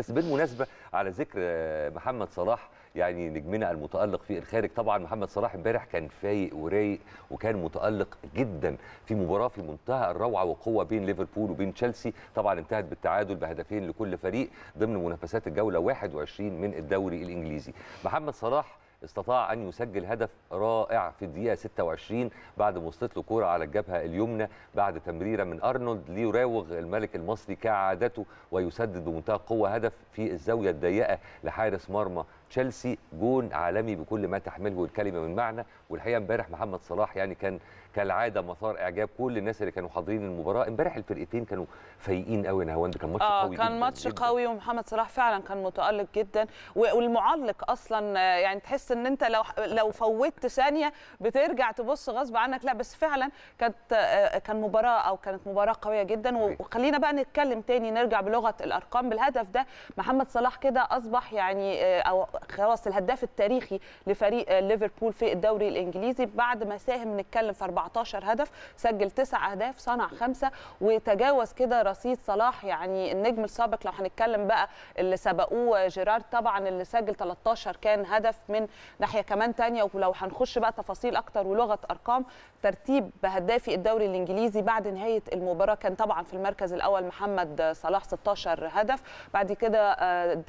بس بالمناسبه على ذكر آه، محمد صلاح يعني نجمنا المتالق في الخارج طبعا محمد صلاح امبارح كان فايق ورايق وكان متالق جدا في مباراه في منتهى الروعه والقوه بين ليفربول وبين تشيلسي طبعا انتهت بالتعادل بهدفين لكل فريق ضمن منافسات الجوله 21 من الدوري الانجليزي محمد صلاح استطاع أن يسجل هدف رائع في الدقيقة 26 بعد ما وصلت له كورة على الجبهة اليمنى بعد تمريرة من أرنولد ليراوغ الملك المصري كعادته ويسدد بمنتهى القوة هدف في الزاوية الضيقة لحارس مرمى تشيلسي جون عالمي بكل ما تحمله الكلمه من معنى والحقيقه امبارح محمد صلاح يعني كان كالعاده مثار اعجاب كل الناس اللي كانوا حاضرين المباراه امبارح الفرقتين كانوا فايقين قوي نهواند يعني كان ماتش آه قوي كان جداً ماتش جداً. قوي ومحمد صلاح فعلا كان متالق جدا والمعلق اصلا آه، يعني تحس ان انت لو لو فوتت ثانيه بترجع تبص غصب عنك لا بس فعلا كانت آه، آه، كان مباراه او كانت مباراه قويه جدا وخلينا بقى نتكلم تاني نرجع بلغه الارقام بالهدف ده محمد صلاح كده اصبح يعني او خلاص الهداف التاريخي لفريق ليفربول في الدوري الانجليزي بعد ما ساهم نتكلم في 14 هدف سجل 9 اهداف صنع 5 وتجاوز كده رصيد صلاح يعني النجم السابق لو هنتكلم بقى اللي سبقوه جيرارد طبعا اللي سجل 13 كان هدف من ناحيه كمان ثانيه ولو هنخش بقى تفاصيل اكتر ولغه ارقام ترتيب هدافي الدوري الانجليزي بعد نهايه المباراه كان طبعا في المركز الاول محمد صلاح 16 هدف بعد كده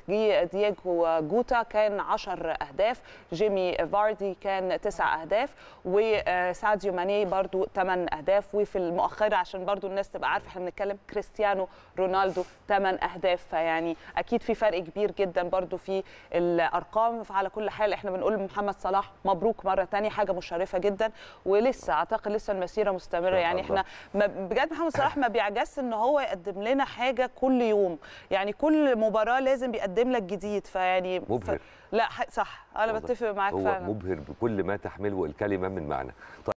جي آه، دييجو جوتا كان كان 10 أهداف جيمي فاردي كان 9 أهداف وساديو ماني برضو 8 أهداف وفي المؤخرة عشان برضو الناس تبقى عارفة احنا بنتكلم كريستيانو رونالدو 8 أهداف فيعني أكيد في فرق كبير جدا برضو في الأرقام فعلى كل حال احنا بنقول محمد صلاح مبروك مرة ثانيه حاجة مشرفة جدا ولسه أعتقد لسه المسيرة مستمرة يعني احنا بجد محمد صلاح ما بيعجزش ان هو يقدم لنا حاجة كل يوم يعني كل مباراة لازم بيقدم لك جديد فيعني مبهر لا صح انا بتفق معاك هو فعلا هو مبهر بكل ما تحمله الكلمه من معنى طيب.